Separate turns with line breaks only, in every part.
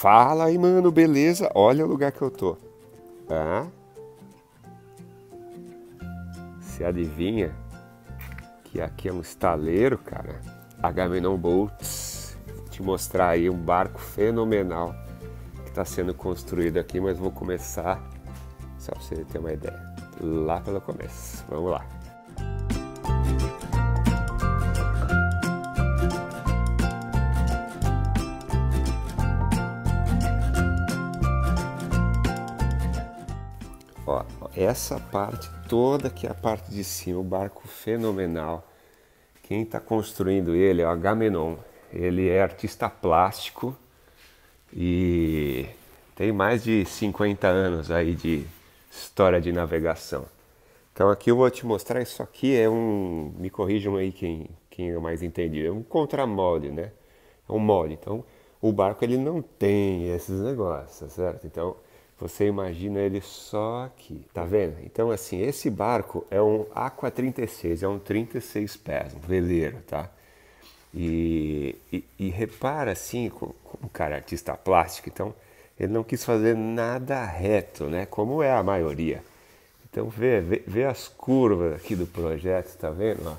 Fala aí, mano, beleza? Olha o lugar que eu tô. Se Você adivinha que aqui é um estaleiro, cara? Agamenon Boats. Vou te mostrar aí um barco fenomenal que está sendo construído aqui, mas vou começar só para você ter uma ideia. Lá pelo começo. Vamos lá. essa parte toda que é a parte de cima, o barco fenomenal. Quem está construindo ele é o Agamenon. Ele é artista plástico e tem mais de 50 anos aí de história de navegação. Então aqui eu vou te mostrar isso aqui é um, me corrijam aí quem quem eu é mais entendi, é um contramolde, né? É um molde. Então o barco ele não tem esses negócios, certo? Então você imagina ele só aqui, tá vendo? Então, assim, esse barco é um Aqua36, é um 36 pés, um veleiro, tá? E, e, e repara, assim, como o cara é artista plástico, então ele não quis fazer nada reto, né? Como é a maioria. Então, vê, vê, vê as curvas aqui do projeto, tá vendo? Ó,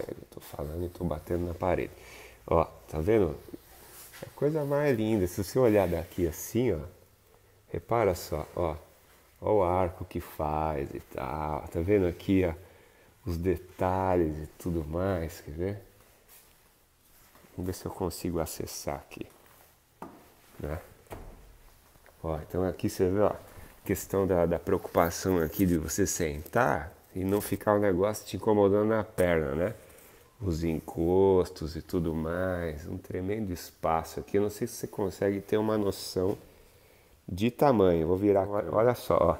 é, eu tô falando e tô batendo na parede. Ó, tá vendo? É a coisa mais linda, se você olhar daqui assim, ó Repara só, ó, ó o arco que faz e tal. Tá vendo aqui, ó, os detalhes e tudo mais, quer ver? Vamos ver se eu consigo acessar aqui, né? Ó, então aqui você vê, ó, questão da, da preocupação aqui de você sentar e não ficar o negócio te incomodando na perna, né? Os encostos e tudo mais, um tremendo espaço aqui. Eu não sei se você consegue ter uma noção de tamanho. Vou virar, olha só, ó.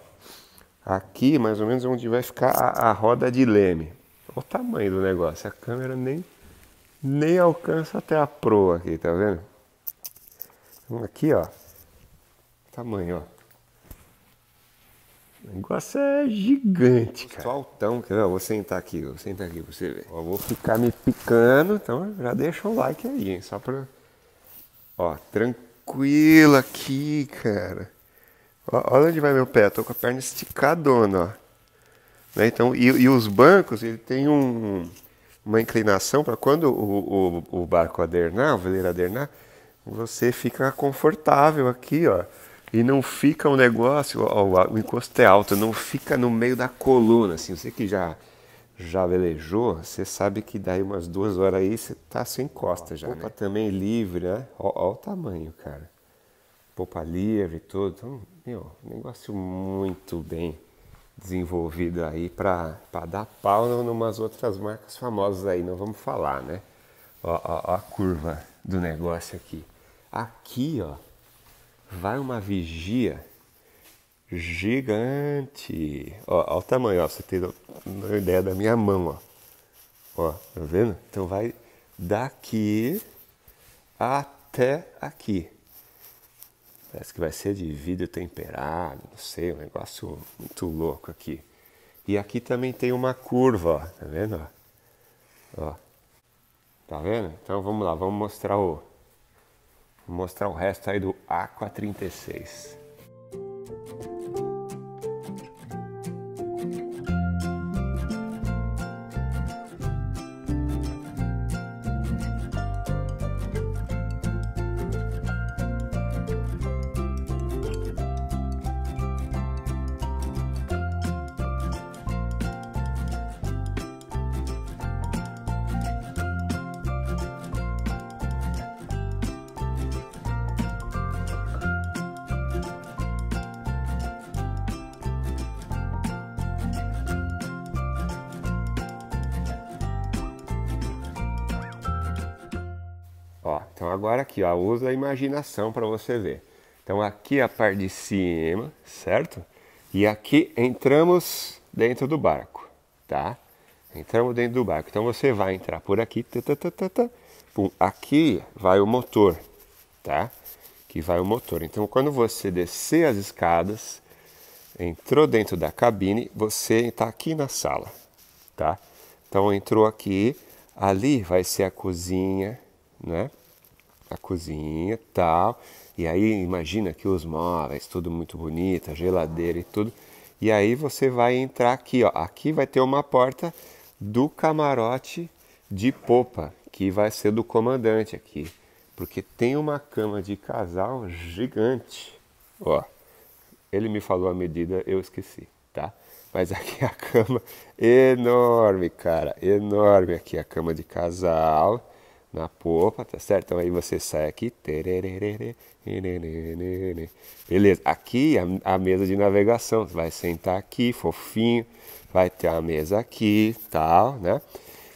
Aqui mais ou menos onde vai ficar a, a roda de leme. Olha o tamanho do negócio, a câmera nem, nem alcança até a proa aqui, tá vendo? Então, aqui, ó. Tamanho, ó. O negócio é gigante, cara. Faltão, quer ver? Eu vou sentar aqui, vou sentar aqui pra você ver. Eu vou ficar me picando, então já deixa o like aí, hein? Só pra. Ó, tranquilo tranquilo aqui, cara. olha onde vai meu pé, tô com a perna esticadona, ó. Né? Então, e, e, os bancos, ele tem um, uma inclinação para quando o, o, o, barco adernar, o veleiro adernar, você fica confortável aqui, ó. E não fica um negócio, ó, o encosto é alto, não fica no meio da coluna, assim, você que já já velejou, você sabe que daí umas duas horas aí você tá sem costa já. Popa né? também livre, né? Olha o tamanho, cara. Popa livre e tudo. Então, meu, negócio muito bem desenvolvido aí para dar pau em umas outras marcas famosas aí, não vamos falar, né? Ó, ó, ó a curva do negócio aqui. Aqui, ó, vai uma vigia gigante. Ó, olha o tamanho, ó, você tem uma ideia da minha mão, ó. Ó, tá vendo? Então vai daqui até aqui. Parece que vai ser de vidro temperado, não sei, um negócio muito louco aqui. E aqui também tem uma curva, ó, tá vendo? Ó. Tá vendo? Então vamos lá, vamos mostrar o mostrar o resto aí do Aqua 36. Então agora aqui, ó, usa a imaginação para você ver. Então aqui é a parte de cima, certo? E aqui entramos dentro do barco, tá? Entramos dentro do barco. Então você vai entrar por aqui, tatatata, pum, aqui vai o motor, tá? Que vai o motor. Então quando você descer as escadas, entrou dentro da cabine, você está aqui na sala, tá? Então entrou aqui, ali vai ser a cozinha, né? a cozinha tal. E aí imagina que os móveis, tudo muito bonito, a geladeira e tudo. E aí você vai entrar aqui, ó. Aqui vai ter uma porta do camarote de popa, que vai ser do comandante aqui. Porque tem uma cama de casal gigante. Ó, ele me falou a medida, eu esqueci, tá? Mas aqui a cama enorme, cara, enorme aqui a cama de casal na popa, tá certo? Então aí você sai aqui. Beleza, aqui é a, a mesa de navegação. Você vai sentar aqui, fofinho. Vai ter a mesa aqui, tal, né?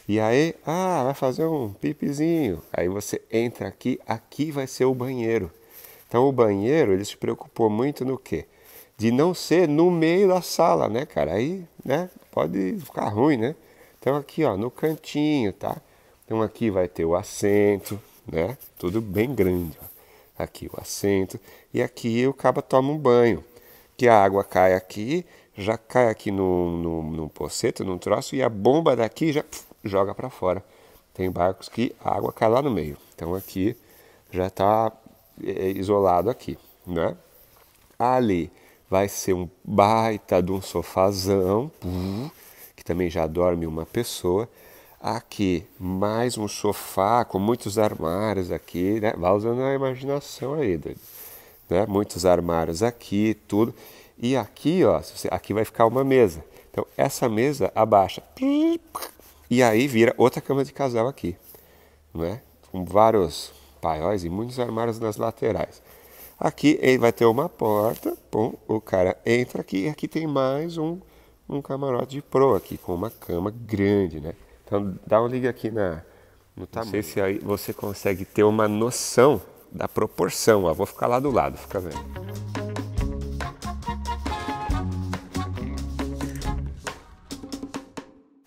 E aí, ah, vai fazer um pipizinho. Aí você entra aqui, aqui vai ser o banheiro. Então o banheiro, ele se preocupou muito no quê? De não ser no meio da sala, né, cara? Aí, né, pode ficar ruim, né? Então aqui, ó, no cantinho, tá? Então aqui vai ter o assento, né? Tudo bem grande. Ó. Aqui o assento e aqui o caba toma um banho, que a água cai aqui, já cai aqui no, no, no poceto, num troço e a bomba daqui já pf, joga para fora. Tem barcos que a água cai lá no meio. Então aqui já está é, é, isolado aqui, né? Ali vai ser um baita de um sofazão, que também já dorme uma pessoa. Aqui, mais um sofá com muitos armários aqui, né? Vai usando a imaginação aí, Né? Muitos armários aqui, tudo. E aqui, ó, aqui vai ficar uma mesa. Então, essa mesa abaixa. E aí vira outra cama de casal aqui, né? Com vários paióis e muitos armários nas laterais. Aqui ele vai ter uma porta, pum, o cara entra aqui e aqui tem mais um, um camarote de pro aqui, com uma cama grande, né? Então dá um ligue aqui na. No tamanho. Não sei se aí você consegue ter uma noção da proporção. Ó, vou ficar lá do lado, fica vendo.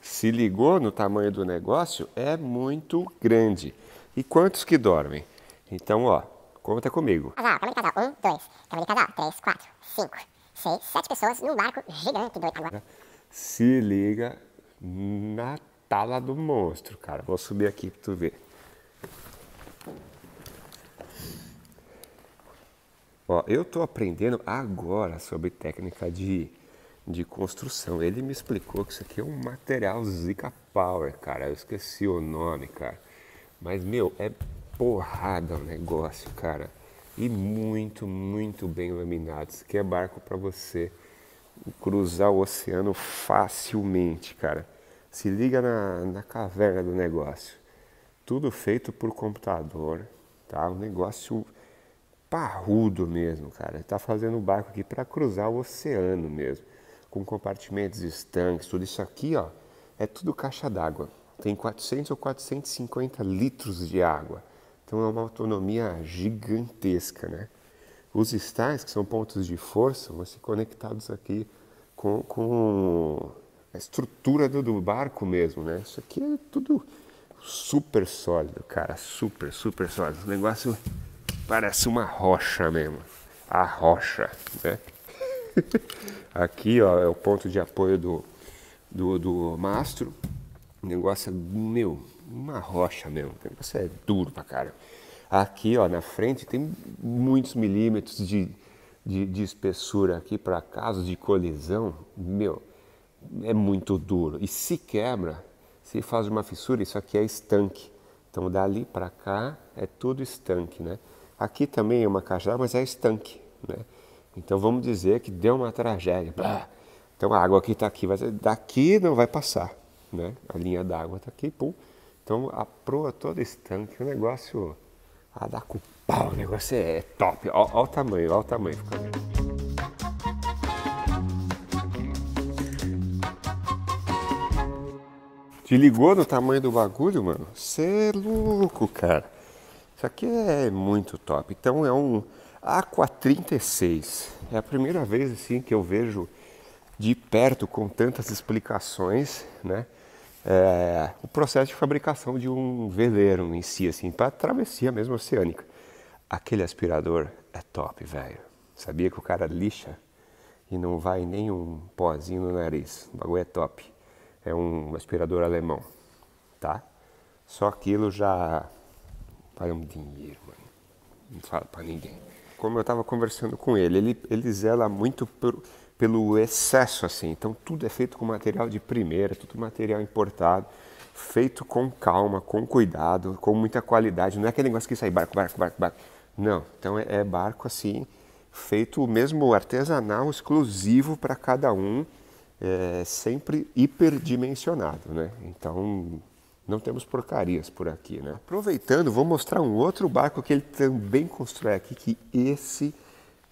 Se ligou no tamanho do negócio, é muito grande. E quantos que dormem? Então, ó, conta comigo. Casal, tamanho de casal, um, dois. Tamanho de casal, três, quatro, cinco, seis, sete pessoas num barco gigante. do itaguaí. Se liga na tala do monstro, cara. Vou subir aqui pra tu ver. Ó, eu tô aprendendo agora sobre técnica de, de construção. Ele me explicou que isso aqui é um material Zika Power, cara. Eu esqueci o nome, cara. Mas, meu, é porrada o negócio, cara. E muito, muito bem laminado. Isso aqui é barco para você cruzar o oceano facilmente, cara. Se liga na, na caverna do negócio. Tudo feito por computador, tá? Um negócio parrudo mesmo, cara. Está fazendo o barco aqui para cruzar o oceano mesmo, com compartimentos estanques, tudo isso aqui, ó, é tudo caixa d'água. Tem 400 ou 450 litros de água. Então é uma autonomia gigantesca, né? Os estais, que são pontos de força, vão ser conectados aqui com, com a estrutura do, do barco mesmo, né? Isso aqui é tudo super sólido, cara, super, super sólido. O negócio parece uma rocha mesmo, a rocha, né? aqui, ó, é o ponto de apoio do, do, do mastro. O negócio é, meu, uma rocha mesmo. O negócio é duro pra cara. Aqui, ó, na frente tem muitos milímetros de, de, de espessura aqui para casos de colisão. Meu, é muito duro. E se quebra, se faz uma fissura, isso aqui é estanque. Então dali para cá é tudo estanque, né? Aqui também é uma caixa mas é estanque, né? Então vamos dizer que deu uma tragédia. Blá. Então a água que está aqui, daqui não vai passar, né? A linha d'água está aqui, pum. Então a proa toda estanque, o negócio a ah, dar com pau, o negócio é top. Olha o tamanho, olha o tamanho. Fica... Se ligou no tamanho do bagulho, mano, você é louco, cara. Isso aqui é muito top. Então é um Aqua 36. É a primeira vez assim que eu vejo de perto com tantas explicações, né? É, o processo de fabricação de um veleiro em si, assim, para travessia mesmo oceânica. Aquele aspirador é top, velho. Sabia que o cara lixa e não vai nem um pozinho no nariz. O bagulho é top é um aspirador alemão, tá? Só aquilo já vale um dinheiro, mano. Não fala para ninguém. Como eu estava conversando com ele, ele, ele zela muito por, pelo excesso, assim. Então tudo é feito com material de primeira, tudo material importado, feito com calma, com cuidado, com muita qualidade. Não é aquele negócio que sai barco, barco, barco, barco. Não, então é, é barco assim, feito mesmo artesanal, exclusivo para cada um é, sempre hiperdimensionado, né? Então não temos porcarias por aqui, né? Aproveitando, vou mostrar um outro barco que ele também constrói aqui, que esse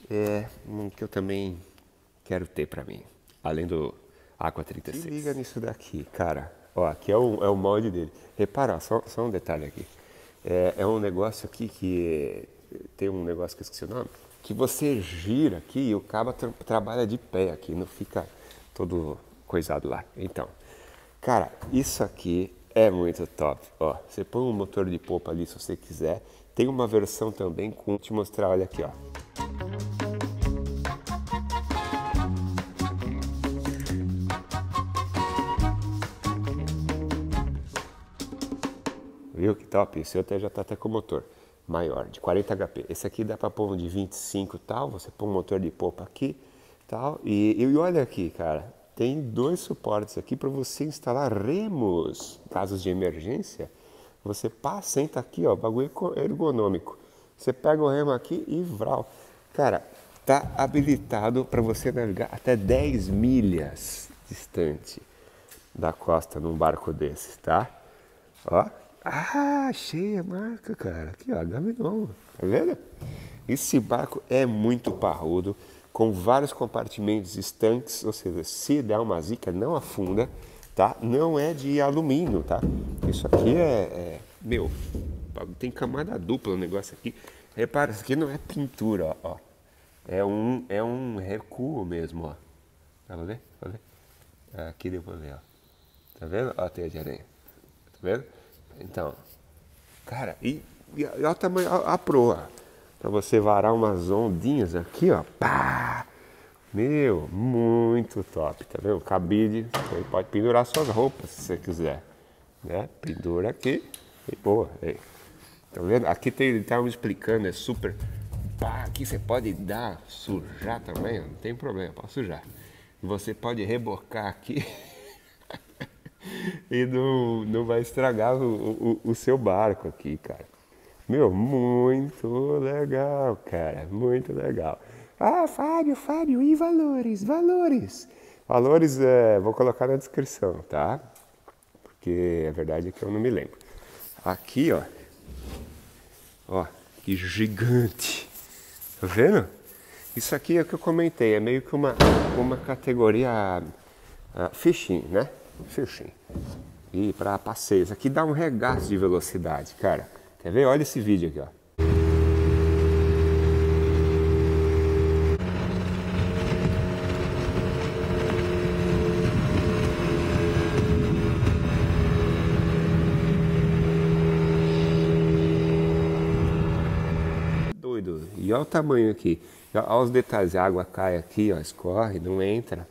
é um que eu também quero ter para mim, além do Aqua 36. Se liga nisso daqui, cara. Ó, aqui é o, é o molde dele. Repara, só, só um detalhe aqui. É, é, um negócio aqui que tem um negócio que eu esqueci o nome, que você gira aqui e o cabo tra trabalha de pé aqui, não fica todo coisado lá. Então, cara, isso aqui é muito top. Ó, você põe um motor de popa ali se você quiser. Tem uma versão também com... Vou te mostrar, olha aqui, ó. Viu que top? Esse até já tá até com motor maior, de 40 HP. Esse aqui dá para pôr um de 25 tal, você põe um motor de popa aqui, tal. E, e olha aqui, cara, tem dois suportes aqui para você instalar remos, casos de emergência. Você passa, senta aqui, ó, bagulho ergonômico. Você pega o remo aqui e vral. Cara, tá habilitado para você navegar até 10 milhas distante da costa num barco desses, tá? Ó. Ah, cheia a marca, cara. Aqui, ó, Gaminon. Tá vendo? Esse barco é muito parrudo com vários compartimentos estanques, ou seja, se der uma zica, não afunda, tá? Não é de alumínio, tá? Isso aqui é, é meu, tem camada dupla o negócio aqui. Repara, isso aqui não é pintura, ó. É um, é um recuo mesmo, ó. Dá pra ver? Pra ver? Aqui deu pra ver, ó. Tá vendo? Ó a teia de aranha. Tá vendo? Então, cara, e, e olha o tamanho, olha a proa para você varar umas ondinhas aqui, ó. Pá! Meu, muito top, tá vendo? Cabide, você pode pendurar suas roupas se você quiser, né? Pendura aqui e boa. Aí. Tá vendo? Aqui tem, ele tá me explicando, é super. Pá, aqui você pode dar, sujar também, não tem problema, pode sujar. Você pode rebocar aqui e não, não vai estragar o, o, o seu barco aqui, cara. Meu, muito legal, cara, muito legal. Ah, Fábio, Fábio, e valores, valores. Valores, é, vou colocar na descrição, tá? Porque a é verdade é que eu não me lembro. Aqui, ó. Ó, que gigante. Tá vendo? Isso aqui é o que eu comentei, é meio que uma, uma categoria uh, fishing, né? Fishing. E para passeios. Aqui dá um regaço de velocidade, cara. Quer ver? Olha esse vídeo aqui, ó. Doido. E olha o tamanho aqui. Olha os detalhes. A água cai aqui, ó, escorre, não entra.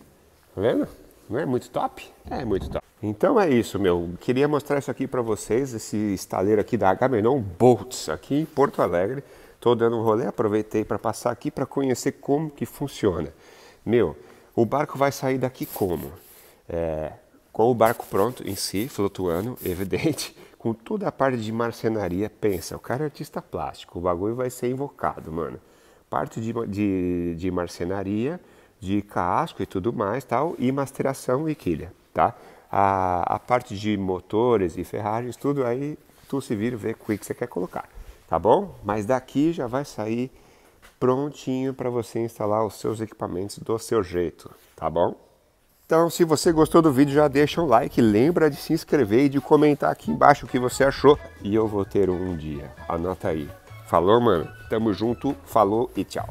Tá vendo? Não é muito top? É muito top. Então é isso, meu. Queria mostrar isso aqui para vocês, esse estaleiro aqui da Agamenon Bolts, aqui em Porto Alegre. Estou dando um rolê, aproveitei para passar aqui para conhecer como que funciona. Meu, o barco vai sair daqui como? É, com o barco pronto em si, flutuando, evidente, com toda a parte de marcenaria. Pensa, o cara é artista plástico, o bagulho vai ser invocado, mano. Parte de, de, de marcenaria, de casco e tudo mais, tal, e masteração e quilha, tá? a, a parte de motores e ferragens, tudo aí tu se vira ver o que você quer colocar, tá bom? Mas daqui já vai sair prontinho para você instalar os seus equipamentos do seu jeito, tá bom? Então, se você gostou do vídeo, já deixa um like, lembra de se inscrever e de comentar aqui embaixo o que você achou. E eu vou ter um dia. Anota aí. Falou, mano. Tamo junto. Falou e tchau.